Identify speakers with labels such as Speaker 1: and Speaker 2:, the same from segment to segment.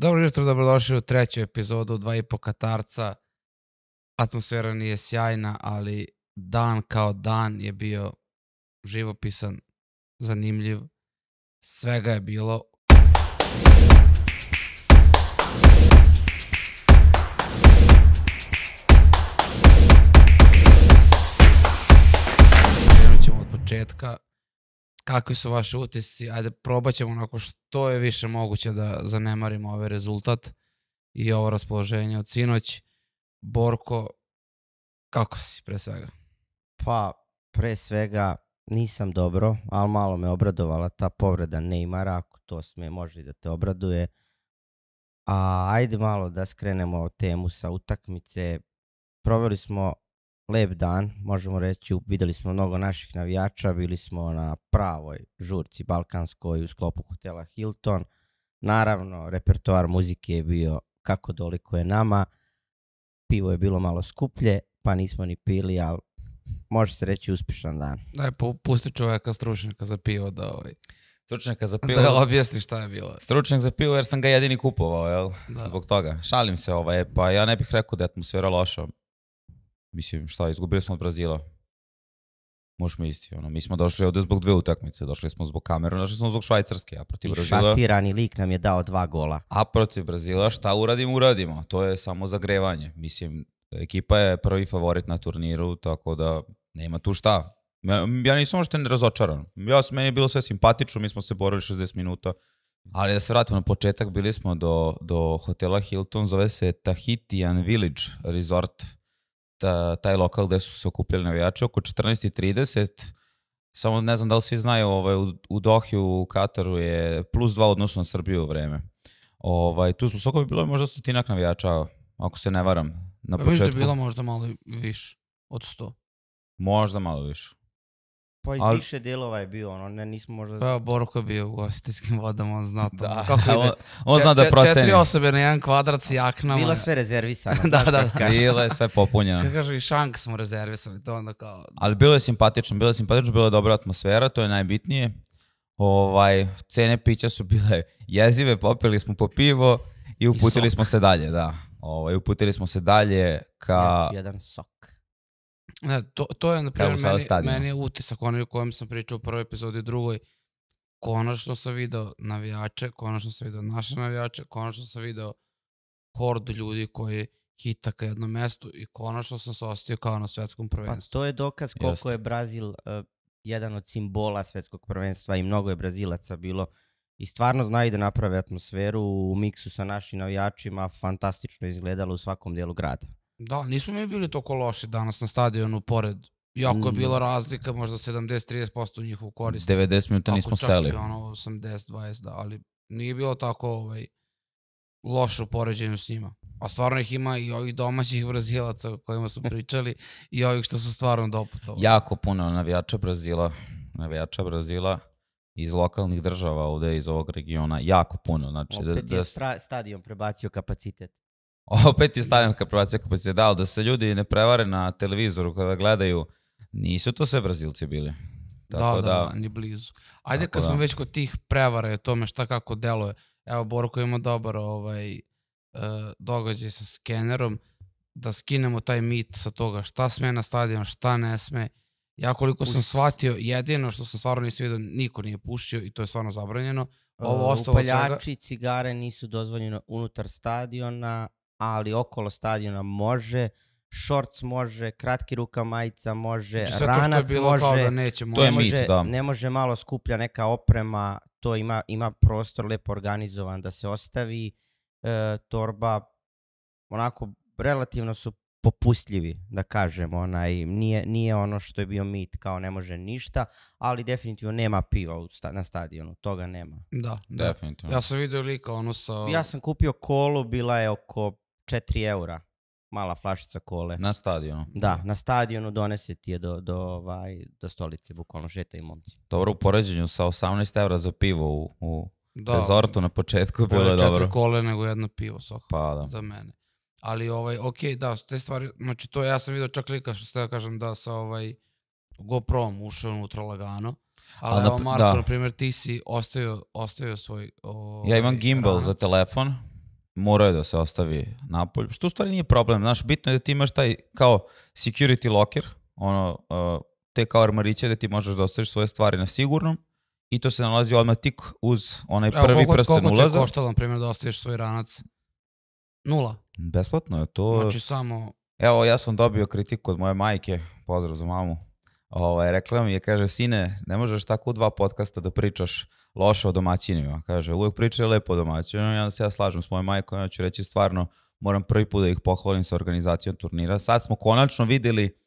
Speaker 1: Dobro jutro, dobrodošli u treću epizodu Dva i po Katarca. Atmosfera nije sjajna, ali dan kao dan je bio živopisan, zanimljiv. Svega je bilo. Krenut ćemo od početka kakvi su vaši utisci, ajde probat ćemo onako što je više moguće da zanemarimo ovaj rezultat i ovo raspoloženje od sinoć. Borko, kako si pre svega?
Speaker 2: Pa, pre svega nisam dobro, ali malo me obradovala ta povreda Neymara, ako to sme možda i da te obraduje. A ajde malo da skrenemo temu sa utakmice. Proveli smo lep dan, možemo reći, videli smo mnogo naših navijača, bili smo na pravoj žurci balkanskoj u sklopu hotela Hilton. Naravno, repertoar muzike je bio kako doliko je nama. Pivo je bilo malo skuplje, pa nismo ni pili, ali može se reći uspješan dan.
Speaker 1: Daj, pusti čoveka stručnjaka
Speaker 3: za pivo da ovaj... Stručnjaka za pivo. Da, objasni šta je bilo.
Speaker 2: Stručnjak za pivo jer sam ga jedini kupovao,
Speaker 3: jel? Da. Zbog toga. Šalim se, ovaj, pa ja ne bih rekao da je atmosfera loša. Mislim, šta, izgubili smo od Brazila. Možemo misliti, ono, mi smo došli ovde zbog dve utakmice,
Speaker 2: došli smo zbog Kameruna, došli smo zbog Švajcarske, a protiv I Brazila... I lik nam je dao dva gola. A protiv
Speaker 3: Brazila šta uradimo, uradimo. To je samo zagrevanje. Mislim, ekipa je prvi favorit na turniru, tako da nema tu šta. Ja, ja nisam ošte razočaran. Ja, meni je bilo sve simpatično, mi smo se borili 60 minuta. Ali da se vratimo na početak, bili smo do, do hotela Hilton, zove se Tahitian Village Resort ta, taj lokal gde su se okupljali navijači, oko 14.30, samo ne znam da li svi znaju, ovaj, u, u Dohi u Kataru je plus 2 odnosno na Srbiju vreme. Ovaj, tu su sokovi bi bilo možda stotinak navijača, ako se ne varam. Na pa, početku. Viš da je bilo
Speaker 2: možda malo više od 100.
Speaker 3: Možda malo više.
Speaker 2: Pa iz ali, više delova je bio, ono, ne, nismo možda... Pa
Speaker 1: Boruko je bio u gostiteljskim vodama, on zna to. Da, kako ide. on, on zna da proceni. Četiri osobe na jedan kvadrat s jaknama. Bilo sve rezervisano. da, da, da. Bilo je sve
Speaker 2: popunjeno. Kako kaže, i
Speaker 1: šank smo rezervisali, to onda kao...
Speaker 3: Da. Ali bilo je simpatično, bilo je simpatično, bila je dobra atmosfera, to je najbitnije. Ovaj, cene pića su bile jezive, popili smo po pivo i uputili I smo se dalje, da. Ovaj, uputili smo se dalje ka...
Speaker 2: Jedan sok.
Speaker 1: Da, to, to je, na primjer, meni, meni je utisak, onaj o kojem sam pričao u prvoj epizodi, drugoj, konačno sam video navijače, konačno sam video naše navijače, konačno sam video hordu ljudi koji hita ka jednom mestu i konačno sam se ostio kao na svetskom pa prvenstvu. Pa to je dokaz koliko Just. je
Speaker 2: Brazil uh, jedan od simbola svetskog prvenstva i mnogo je Brazilaca bilo i stvarno znaju da naprave atmosferu u miksu sa našim navijačima, fantastično izgledalo u svakom delu grada.
Speaker 1: Da, nismo mi bili toliko loši danas na stadionu pored. Jako je mm. bila razlika, možda 70-30% u njihovu korist. 90 minuta nismo čak seli. Tako ono 80-20, da, ali nije bilo tako ovaj, lošo poređenje s njima. A stvarno ih ima i ovih domaćih Brazilaca o kojima su pričali i ovih što su stvarno doputovali.
Speaker 3: Jako puno navijača Brazila, navijača Brazila iz lokalnih država ovde, iz ovog regiona, jako puno. Znači, da, Opet da,
Speaker 2: da... je stadion prebacio kapacitet
Speaker 3: opet je stadion kapaciteta se ali da se ljudi ne prevare na televizoru kada gledaju, nisu to sve Brazilci bili. Tako da, da, da, ni
Speaker 2: blizu.
Speaker 1: Ajde kad da. smo već kod tih prevara i o tome šta kako deluje. Evo, Borko ima dobar ovaj, e, događaj sa skenerom, da skinemo taj mit sa toga šta sme na stadion, šta ne sme. Ja koliko Us... sam shvatio, jedino što sam stvarno nisam vidio,
Speaker 2: niko nije pušio i to je stvarno zabranjeno. Ovo e, ostalo Upaljači, svega... cigare nisu dozvoljene unutar stadiona, ali okolo stadiona može, shorts može, kratki ruka majica može, znači, ranac bilo može, kao da neće, može, to je ne, može mit, da. ne može malo skuplja neka oprema, to ima, ima prostor lepo organizovan da se ostavi e, torba, onako relativno su popustljivi, da kažem, onaj, nije, nije ono što je bio mit, kao ne može ništa, ali definitivno nema piva sta, na stadionu, toga nema. Da, da. definitivno. Ja sam vidio lika ono sa... Ja sam kupio kolu, bila je oko 4 eura mala flašica kole. Na stadionu? Da, na stadionu donese ti je do, do, ovaj, do stolice, bukvalno žeta i momci. Dobro, u poređenju
Speaker 3: sa 18 evra za pivo u, u da, rezortu na početku bilo je dobro. Četiri
Speaker 2: kole nego
Speaker 1: jedno pivo, sok, pa, da. za mene. Ali, ovaj, ok, da, te stvari, znači to ja sam vidio čak lika što ste da kažem da sa ovaj GoPro-om ušao unutra lagano. Ali A, evo da, Marko, da. na primjer, ti si ostavio, ostavio svoj... Ovaj, ja imam gimbal ranac. za
Speaker 3: telefon mora je da se ostavi napolju, što u stvari nije problem, znaš, bitno je da ti imaš taj kao security locker, ono, uh, te kao armariće da ti možeš da ostaviš svoje stvari na sigurnom i to se nalazi odmah tik uz onaj prvi Evo, prsten ulaza. Koliko ti je
Speaker 1: koštalo, na primjer, da ostaviš svoj ranac?
Speaker 3: Nula. Besplatno je to. Znači samo... Evo, ja sam dobio kritiku od moje majke, pozdrav za mamu. Ovaj, rekla mi je, kaže, sine, ne možeš tako u dva podcasta da pričaš loše o domaćinima. Kaže, uvek pričaju lepo o domaćinima, ja se ja slažem s mojom majkom, ja ću reći stvarno, moram prvi put da ih pohvalim sa organizacijom turnira. Sad smo konačno videli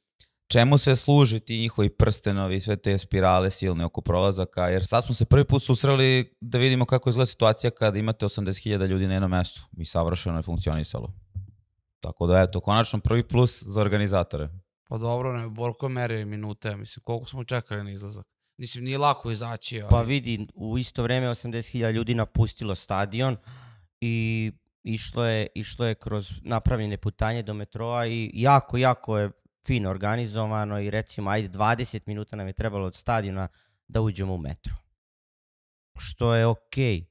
Speaker 3: čemu se služi ti njihovi prstenovi, sve te spirale silne oko prolazaka, jer sad smo se prvi put susreli da vidimo kako izgleda situacija kada imate 80.000 ljudi na jednom mestu i savršeno je funkcionisalo. Tako da, eto, konačno prvi plus za organizatore.
Speaker 1: Pa dobro, ne, Borko merio minute, mislim, koliko smo čekali na izlazak? Mislim, nije lako izaći. Pa ali... Pa
Speaker 2: vidi, u isto vreme 80.000 ljudi napustilo stadion i išlo je, išlo je kroz napravljene putanje do metroa i jako, jako je fino organizovano i recimo, ajde, 20 minuta nam je trebalo od stadiona da uđemo u metro. Što je okej. Okay.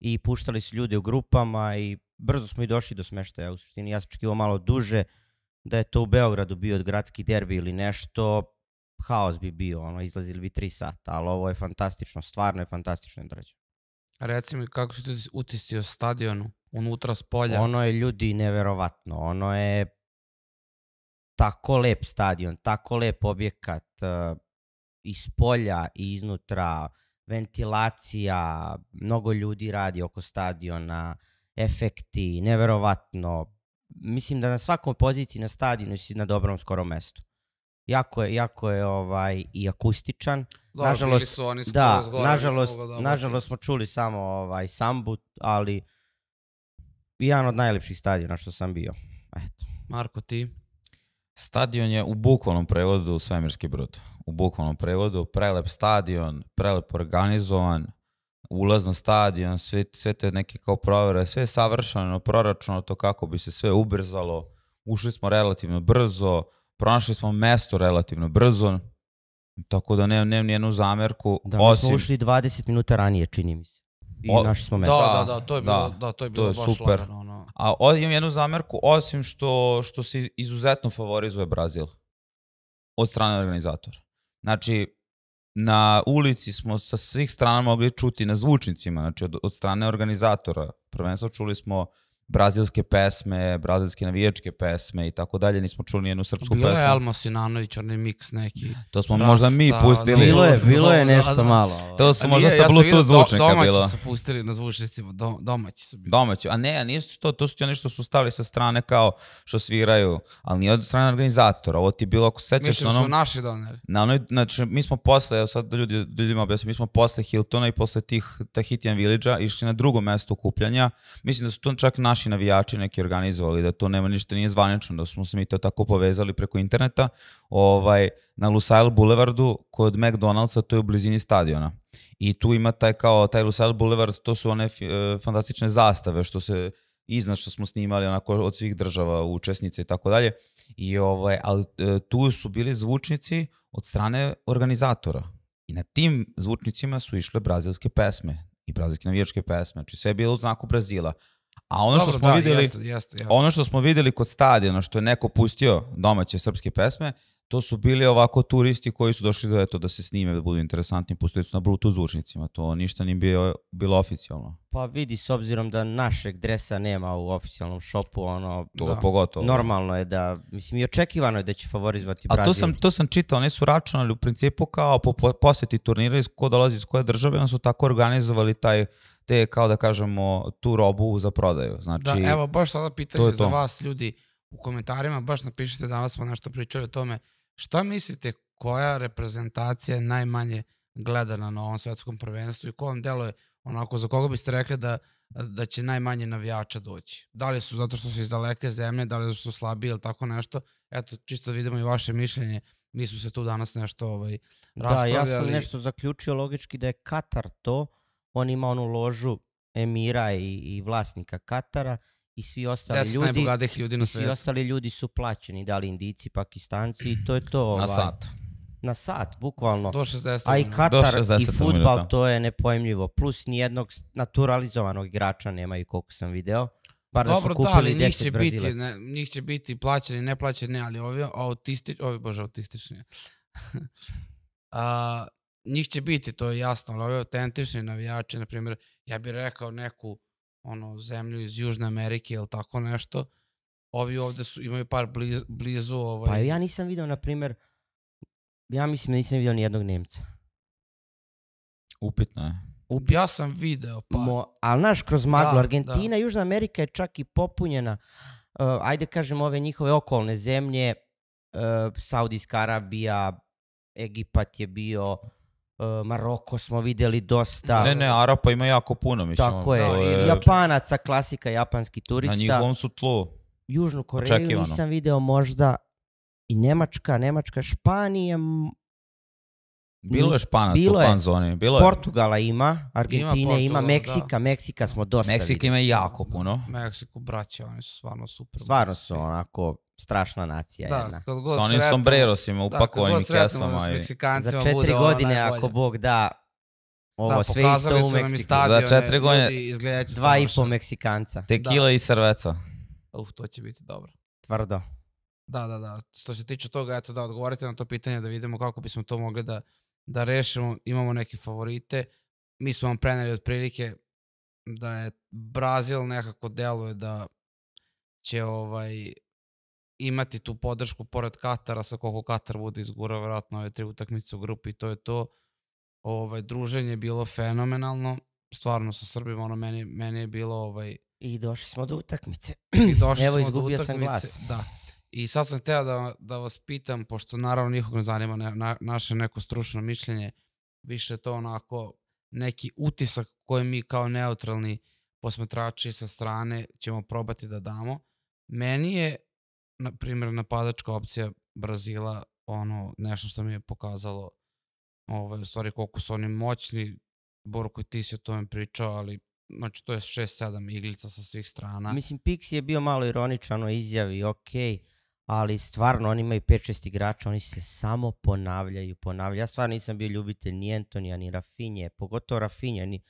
Speaker 2: I puštali su ljude u grupama i brzo smo i došli do smeštaja. U suštini, ja sam očekivao malo duže da je to u Beogradu bio od gradski derbi ili nešto haos bi bio, ono, izlazili bi tri sata, ali ovo je fantastično, stvarno je fantastično odrađeno.
Speaker 1: Reci mi kako si ti utisio stadionu, unutra s polja? Ono
Speaker 2: je ljudi neverovatno, ono je tako lep stadion, tako lep objekat, uh, iz polja i iznutra, ventilacija, mnogo ljudi radi oko stadiona, efekti, neverovatno. Mislim da na svakom poziciji na stadionu si na dobrom skoro mestu jako je, jako je ovaj, i akustičan. Dobro, nažalost, su oni da, zgore, nažalost, da nažalost smo čuli samo ovaj, Sambut, ali jedan od najlepših stadiona što sam bio.
Speaker 1: Eto. Marko, ti?
Speaker 2: Stadion
Speaker 3: je u bukvalnom prevodu Svemirski brod. U bukvalnom prevodu prelep stadion, prelep organizovan, ulaz na stadion, sve, sve te neke kao provere, sve je savršeno, proračunato kako bi se sve ubrzalo. Ušli smo relativno brzo, pronašli smo mesto relativno brzo, tako da nemam, nemam nijednu zamerku. Da, osim... mi smo ušli
Speaker 2: 20 minuta ranije, čini mi se. I o, našli smo da, mesto. Da, da, da, to je da, bilo, da, da to je bilo to je baš super. lagano.
Speaker 3: Ono. A o, imam jednu zamerku, osim što, što se izuzetno favorizuje Brazil od strane organizatora. Znači, na ulici smo sa svih strana mogli čuti na zvučnicima, znači od, od strane organizatora. Prvenstvo čuli smo uh, brazilske pesme, brazilske navijačke pesme i tako dalje, nismo čuli nijednu srpsku bilo pesmu. Bilo je
Speaker 1: Alma Sinanović, onaj miks neki. To smo Rasta, možda mi pustili. Bilo je, bilo je da nešto malo. To su možda nije, sa ja Bluetooth zvučnika bilo. Domaći bilo. su pustili na zvučnicima, dom, domaći su
Speaker 3: bili. Domaći, a ne, a nisu to, to su ti oni što su stavili sa strane kao što sviraju, ali nije od strane organizatora, ovo ti je bilo, ako sećaš... Mislim, na da onom, su naši doneri. Na onoj, znači, mi smo posle, evo sad ljudi, ljudima objasnim, mi smo posle Hiltona i posle tih Tahitian Village-a išli na drugo mesto okupljanja, mislim da su to čak naši naši navijači neki organizovali, da to nema ništa, nije zvanično, da smo se mi to tako povezali preko interneta, ovaj, na Lusail Boulevardu, kod McDonald'sa, to je u blizini stadiona. I tu ima taj kao, taj Lusail Boulevard, to su one e, fantastične zastave što se izna što smo snimali onako od svih država, učesnice i tako dalje. I ovaj, ali e, tu su bili zvučnici od strane organizatora. I na tim zvučnicima su išle brazilske pesme i brazilske navijačke pesme. Znači sve je bilo u znaku Brazila. A ono Dobro, što smo da, videli, jeste, jeste, jeste. ono što smo videli kod stadiona što je neko pustio domaće srpske pesme, to su bili ovako turisti koji su došli da eto da se snime, da budu interesantni, pustili su na bluetooth zvučnicima, to ništa nije bilo bilo oficijalno.
Speaker 2: Pa vidi s obzirom da našeg dresa nema u oficijalnom šopu, ono to da. pogotovo. Normalno je da mislim i očekivano je da će favorizovati Brazil. A to sam
Speaker 3: to sam čitao, oni su računali u principu kao po, po poseti turnira iz ko dolazi iz koje države, oni su tako organizovali taj te, kao da kažemo, tu robu za prodaju. Znači, da, evo, baš sada pitanje za
Speaker 1: vas, ljudi, u komentarima, baš napišite, danas smo nešto pričali o tome, šta mislite, koja reprezentacija je najmanje gledana na ovom svetskom prvenstvu i kom delu je, onako, za koga biste rekli da, da će najmanje navijača doći? Da li su zato što su iz daleke zemlje, da li zato što su slabiji ili tako nešto? Eto, čisto vidimo i vaše mišljenje mi smo se tu danas nešto ovaj, raspravljali. Da, ja sam nešto
Speaker 2: zaključio logički da je Katar to, on ima onu ložu emira i, i vlasnika Katara i svi ostali Deset ljudi, najbogatijih ljudi na svijetu. Svi ostali ljudi su plaćeni, da li Indici, Pakistanci i to je to. Ovaj, na sat. Na sat, bukvalno. Do 60 A i Katar i futbal, to je nepojemljivo. Plus nijednog naturalizovanog igrača nemaju koliko sam video. Bar Dobro, da su kupili da, 10 njih će Biti,
Speaker 1: ne, njih će biti plaćeni, neplaćeni, ali ovi autistič, ovi bože autistični. A, njih će biti, to je jasno, ali ove autentične navijače, na primjer, ja bih rekao neku ono, zemlju iz Južne Amerike ili tako nešto, ovi ovde su, imaju par bliz, blizu... Ovaj... Pa ja
Speaker 2: nisam video, na primjer, ja mislim da nisam video ni jednog Nemca. Upitno je. Upit... Ja sam video, pa... Mo, ali znaš, kroz da, maglu, da, Argentina, da. Južna Amerika je čak i popunjena, uh, ajde kažem, ove njihove okolne zemlje, uh, Saudijska Arabija, Egipat je bio, Eh, Maroko smo videli dosta. Ne, ne, Arapa ima jako
Speaker 3: puno, mislim. Tako je, je...
Speaker 2: Japanaca, klasika, japanski turista. Na njihovom su tlu. Južnu Koreju Očekivano. nisam video možda i Nemačka, Nemačka, Španije, bilo je Španac bilo u fan zoni. Bilo je. Portugala ima, Argentine ima, ima da. Meksika, da. Meksika smo dosta Meksika ima jako puno. Meksiku, braće, oni su stvarno super. Stvarno su onako strašna nacija da, jedna. Kad god Sa onim sombrerosima, upakovanim da, kesama. Za četiri godine, najbolje. ako Bog da, ovo da, sve isto u Meksiku. Za četiri godine, dva i po Meksikanca. Tekila da.
Speaker 3: i serveca.
Speaker 1: Uf, to će biti dobro. Tvrdo. Da, da, da. Što se tiče toga, eto da odgovorite na to pitanje, da vidimo kako bismo to mogli da, da rešimo. Imamo neke favorite. Mi smo vam preneli otprilike da je Brazil nekako deluje da će ovaj imati tu podršku pored Katara sa koliko Katar bude izgurao vjerojatno ove tri utakmice u grupi i to je to. Ovaj, druženje je bilo fenomenalno, stvarno sa Srbima, ono meni, meni je bilo ovaj... I došli smo do
Speaker 2: utakmice. I došli Evo, smo izgubio do utakmice. sam glas. Da.
Speaker 1: I sad sam teo da, da vas pitam, pošto naravno nikog ne zanima na, na, naše neko stručno mišljenje, više to onako neki utisak koji mi kao neutralni posmatrači sa strane ćemo probati da damo. Meni je na primjer, napadačka opcija Brazila, ono, nešto što mi je pokazalo ovaj, u stvari koliko su oni moćni, Borko ti si o tome pričao, ali znači to je 6-7 iglica sa svih strana. Mislim,
Speaker 2: Pixi je bio malo ironičan o izjavi, okej, okay, ali stvarno oni imaju 5-6 igrača, oni se samo ponavljaju, ponavljaju. Ja stvarno nisam bio ljubitelj ni Antonija, ni Rafinje, pogotovo Rafinje, ni,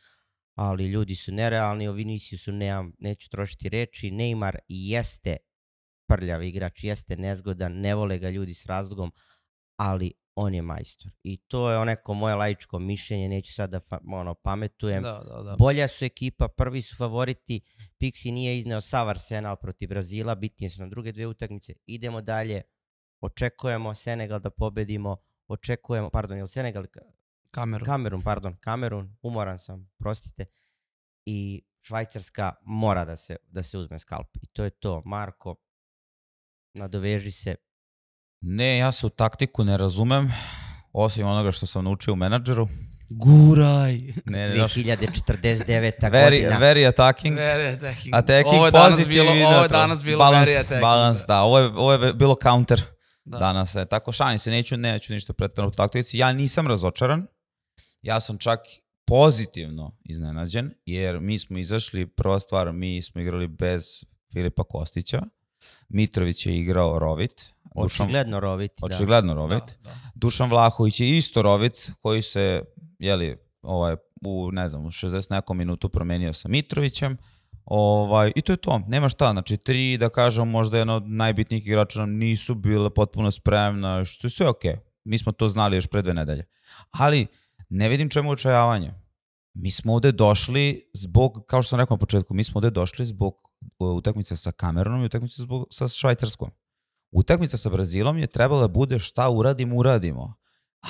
Speaker 2: ali ljudi su nerealni, o Viniciju su, nemam, neću trošiti reči, Neymar jeste prljav igrač, jeste nezgodan, ne vole ga ljudi s razlogom, ali on je majstor. I to je oneko moje laičko mišljenje, neću sad da ono, pametujem. Da, da, da. Bolja su ekipa, prvi su favoriti, Pixi nije izneo sav Arsenal protiv Brazila, bitnije su nam druge dve utakmice. Idemo dalje, očekujemo Senegal da pobedimo, očekujemo, pardon, je li Senegal? Kamerun. Kamerun, pardon, Kamerun, umoran sam, prostite. I Švajcarska mora da se, da se uzme skalp. I to je to. Marko, Nadoveži se. Ne,
Speaker 3: ja se u taktiku ne razumem, osim onoga što sam naučio u menadžeru. Guraj! Ne, 2049. very, godina. Very attacking. Very attacking. attacking ovo je danas bilo, ovo je danas bilo balance, very attacking. Balance, da. da. Ovo je, ovo je bilo counter da. danas. Je. Tako šalim se, neću, neću ništa pretredno u taktici. Ja nisam razočaran. Ja sam čak pozitivno iznenađen, jer mi smo izašli, prva stvar, mi smo igrali bez Filipa Kostića Mitrović je igrao Rovit. Očigledno Rovit. Da. Očigledno da. Rovit. Da, da. Dušan Vlahović je isto Rovit koji se, jeli, ovaj, u, ne znam, u 60 nekom minutu promenio sa Mitrovićem. Ovaj, I to je to, nema šta, znači tri, da kažem, možda jedna od najbitnijih igrača nam nisu bile potpuno spremna, što je sve okej. Okay. Mi smo to znali još pre dve nedelje. Ali ne vidim čemu očajavanje. Mi smo ovde došli zbog, kao što sam rekao na početku, mi smo ovde došli zbog utakmica sa Kamerunom i utakmica sa Švajcarskom. Utakmica sa Brazilom je trebala da bude šta uradimo, uradimo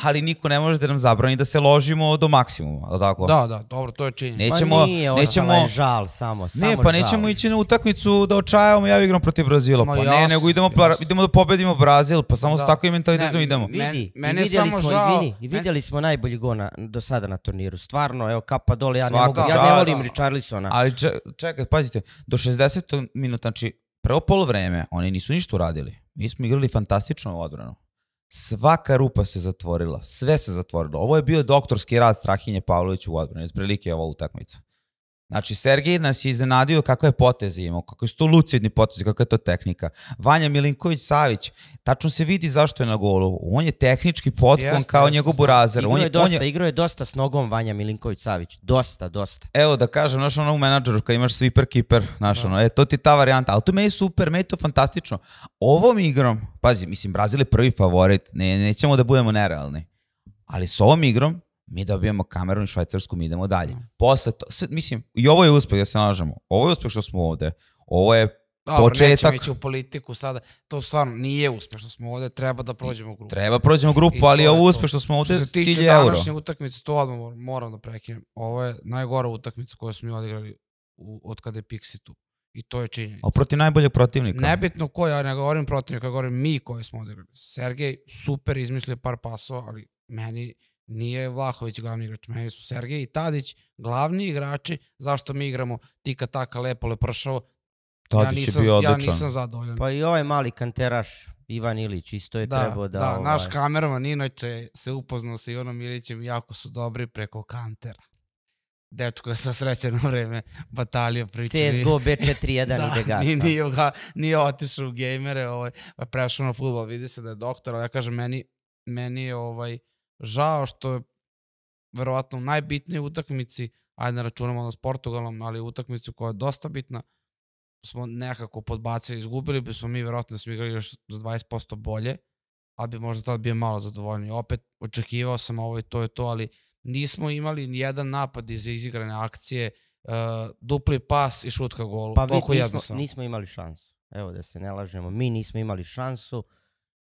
Speaker 3: ali niko ne može da nam zabrani da se ložimo do maksimuma, al tako? Da, da, dobro, to je činjenica. Nećemo, pa nije, nećemo da je žal samo, samo Ne, pa žal. nećemo ići na utakmicu da očajamo ja igram protiv Brazila, Ma, pa jasno, ne, nego idemo jasno. idemo da pobedimo Brazil, pa samo da. sa takvim mentalitetom idemo. Vidi, mene i vidjeli samo smo, žal. Izvini,
Speaker 2: i vidjeli smo najbolji gol na, do sada na turniru. Stvarno, evo kapa dole, ja Svaka, ne mogu, ja ne volim Richarlisona. Ali čekaj, pazite, do 60.
Speaker 3: minuta, znači prvo poluvreme, oni nisu ništa uradili. Mi smo igrali fantastično u odbranu Svaka rupa se zatvorila, sve se zatvorilo. Ovo je bio doktorski rad Strahinje Pavlović u odbrani, otprilike je ova utakmica. Znači, Sergej nas je iznenadio kako je poteze imao, kako su to lucidni poteze, kako je to tehnika. Vanja Milinković-Savić, tačno se vidi zašto je na golu. On je tehnički potkon Jeste, kao njegov da. burazer. Igrao je, on je, dosta, on je...
Speaker 2: igrao je dosta s nogom Vanja Milinković-Savić. Dosta, dosta.
Speaker 3: Evo da kažem, znaš ono u menadžeru kad imaš sweeper keeper, znaš da. ono, e, to ti je ta varijanta. Ali to me je super, me je to fantastično. Ovom igrom, pazi, mislim, Brazil je prvi favorit, ne, nećemo da budemo nerealni. Ali s ovom igrom, mi dobijamo Kamerun i Švajcarsku, mi idemo dalje. Posle to, sad, mislim, i ovo je uspeh, da se nalažemo. Ovo je uspeh što smo ovde. Ovo je početak. Dobro, nećemo ići
Speaker 1: u politiku sada. To stvarno nije uspeh što smo ovde, treba da prođemo grupu. Treba prođemo grupu, I ali je ovo uspeh što smo ovde, cilj je euro. Što se tiče utakmice, to odmah moram, moram da prekinem. Ovo je najgora utakmica koju smo odigrali u, od kada je Pixi tu. I to je činjenica.
Speaker 3: A protiv najbolje protivnika?
Speaker 1: Nebitno ko, ja ne govorim protivnika, govorim mi koji smo odigrali. Sergej super izmislio par pasova, ali meni Nije Vlahović glavni igrač, meni su Sergej i Tadić glavni igrači zašto mi igramo tika taka lepo lepršavo.
Speaker 2: Tadić ja nisam, je bio odličan. Ja nisam zadovoljan. Pa i ovaj mali kanteraš Ivan Ilić isto je da, trebao da... Da, ovaj... naš
Speaker 1: kamerman inače se upoznao sa Ivanom Ilićem jako su dobri preko kantera. Dečko je sa srećeno vreme batalio pričali. CSGO B41 da, ide gasa. Nije, nije, ga, nije otišao u gejmere, ovaj, pa prešao na futbol, vidi se da je doktor, ali ja kažem, meni, meni je ovaj, žao što je verovatno u najbitnijoj utakmici, ajde ne računamo ono s Portugalom, ali utakmicu koja je dosta bitna, smo nekako podbacili, izgubili bi smo mi verovatno da smo igrali još za 20% bolje, ali bi možda tad bio malo zadovoljni. Opet, očekivao sam ovo i to je to, ali nismo imali ni jedan napad iz izigrane akcije, uh, dupli pas i šutka golu. Pa Toliko vi nismo, nismo
Speaker 2: imali šansu. Evo da se ne lažemo, mi nismo imali šansu. Uh,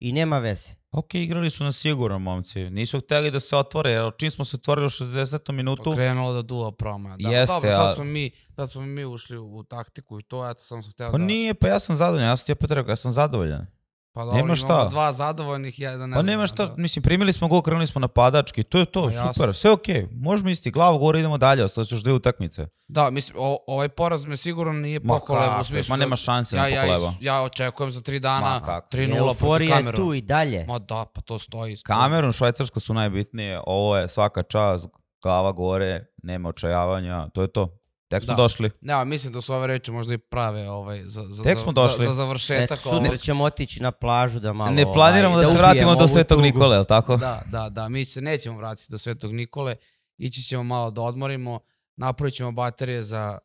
Speaker 2: I nema veze. Ok, igrali su na sigurno, momci. Nisu hteli da se otvore, jer čim smo se otvorili u 60. minutu...
Speaker 3: Krenulo da duva proma. Da, jeste, dobro, sad smo,
Speaker 1: mi, sad smo mi ušli u taktiku i to, eto, samo sam htio pa da... Pa
Speaker 3: nije, pa ja sam zadovoljan, ja sam ti opet rekao, ja sam zadovoljan. Pa dobro, da, nema šta. dva
Speaker 1: zadovoljnih, jedan ne Pa nema
Speaker 3: šta, da. mislim, primili smo gol, krenuli smo napadački, to je to, pa, super, jasno. sve okej. Okay. Možemo isti glavu gore, idemo dalje, ostalo još dve utakmice.
Speaker 1: Da, mislim, o, ovaj poraz me sigurno nije ma, pokoleba. u smislu, ma nema šanse ja, da ja, ja, ja očekujem za tri dana 3-0 proti Kamerun. tu i dalje. Ma da, pa to stoji.
Speaker 3: stoji. Kamerun, Švajcarska su najbitnije, ovo je svaka čast, glava gore, nema očajavanja, to je to. Tek smo da. došli.
Speaker 1: Ne, ja, da, mislim da su ove reči možda i prave ovaj, za, za, Tek smo došli. Za, za završetak. E, sutra
Speaker 2: ćemo otići na plažu da malo... Ne planiramo ovaj, da, da se vratimo do Svetog tugu. Nikole, je tako? Da,
Speaker 1: da, da. Mi se nećemo vratiti do Svetog Nikole. Ići ćemo malo da odmorimo. Napravit ćemo baterije za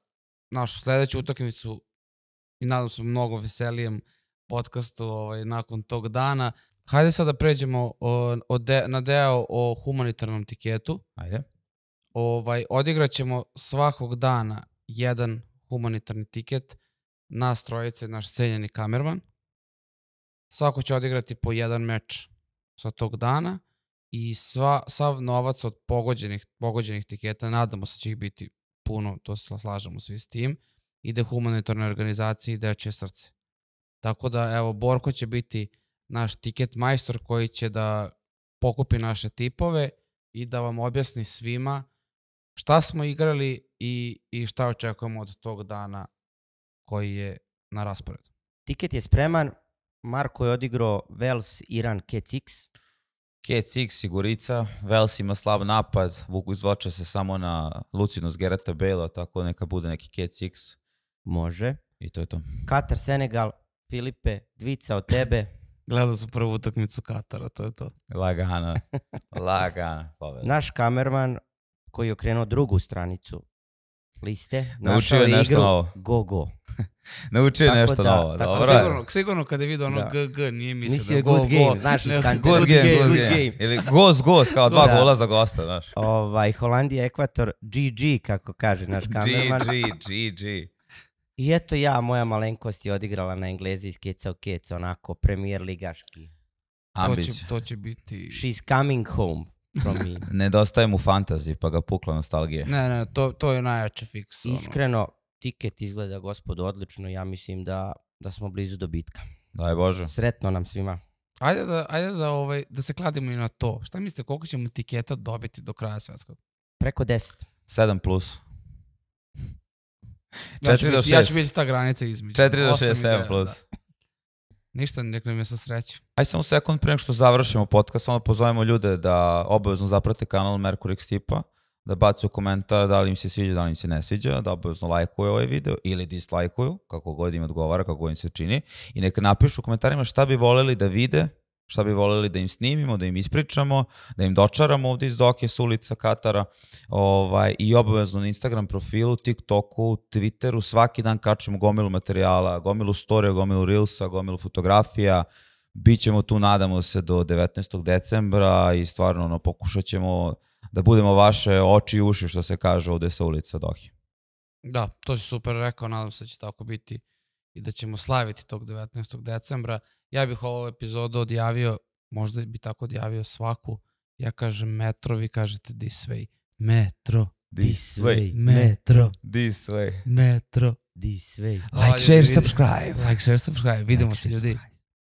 Speaker 1: našu sledeću utakmicu i nadam se mnogo veselijem podcastu ovaj, nakon tog dana. Hajde sad da pređemo o, o de, na deo o humanitarnom tiketu. Hajde. Ovaj, odigraćemo svakog dana jedan humanitarni tiket, na strojice, naš cenjeni kamerman. Svako će odigrati po jedan meč sa tog dana i sva, sav novac od pogođenih, pogođenih tiketa, nadamo se da će ih biti puno, to se slažemo svi s tim, ide humanitarne organizacije i Dečje srce. Tako da, evo, Borko će biti naš tiket majstor koji će da pokupi naše tipove i da vam objasni svima
Speaker 2: šta smo igrali i, i šta očekujemo od tog dana koji je na rasporedu. Tiket je spreman, Marko je odigrao Vels, Iran, K6.
Speaker 3: K6 Vels ima slab napad, Vuku izvlače se samo na Lucinu s Gereta Bela, tako neka bude neki k Može. I to je to.
Speaker 2: Katar, Senegal, Filipe, dvica od tebe. Gledao sam prvu utakmicu Katara, to je to.
Speaker 3: Lagano, lagano. Pobeda.
Speaker 2: Naš kamerman koji je okrenuo drugu stranicu liste, Naučio je nešto igru, novo. Naučio je nešto da, novo. Tako, Dobro. Sigurno,
Speaker 1: sigurno kada je vidio ono da. GG nije mislio Mislio da je go, good go, game, znaš, ne, good,
Speaker 2: good, game, game, good game. game. Ili goz goz, kao dva da. gola za gosta, znaš. Ovaj, Holandija, Ekvator, GG, kako kaže naš kamerman. GG,
Speaker 3: GG.
Speaker 2: I eto ja, moja malenkost je odigrala na Englezi iz keca u keca, onako, premijer ligaški. Ambić. To će, to će biti... She's coming home from me.
Speaker 3: Nedostaje mu fantazi, pa ga pukla nostalgije.
Speaker 2: Ne, ne, to, to je najjače fiks. Iskreno, tiket izgleda, gospodo, odlično. Ja mislim da, da smo blizu dobitka. Daj Bože. Sretno nam svima.
Speaker 1: Ajde da, ajde da, ovaj, da se kladimo i na to. Šta mislite, koliko ćemo tiketa dobiti do kraja svetskog?
Speaker 2: Preko
Speaker 3: 10. 7 plus. 4
Speaker 1: ja do 6. Ja ću biti ta granica između. 4 do 6, 7 plus. Da. Ništa, nek nam je sa sreću.
Speaker 3: Aj samo sekund nego što završimo podcast, onda pozovemo ljude da obavezno zaprate kanal Mercury tipa, da bacu komentar da li im se sviđa, da li im se ne sviđa, da obavezno lajkuju ovaj video ili dislajkuju, kako god im odgovara, kako god im se čini, i neka napišu u komentarima šta bi voleli da vide šta bi voleli da im snimimo, da im ispričamo, da im dočaramo ovde iz Doke s ulica Katara ovaj, i obavezno na Instagram profilu, TikToku, Twitteru, svaki dan kačemo gomilu materijala, gomilu storija, gomilu reelsa, gomilu fotografija, Bićemo tu, nadamo se, do 19. decembra i stvarno ono, pokušat ćemo da budemo vaše oči i uši, što se kaže ovde sa ulica Dohi.
Speaker 1: Da, to si super rekao, nadam se da će tako biti i da ćemo slaviti tog 19. decembra. Ja bih ovo epizodu odjavio, možda bi tako odjavio svaku. Ja kažem metro, vi kažete this way. Metro. This, way. way. Metro.
Speaker 3: This way. Metro. This way. Like, share, subscribe.
Speaker 1: Like, share, subscribe. Vidimo like, se, ljudi. Subscribe.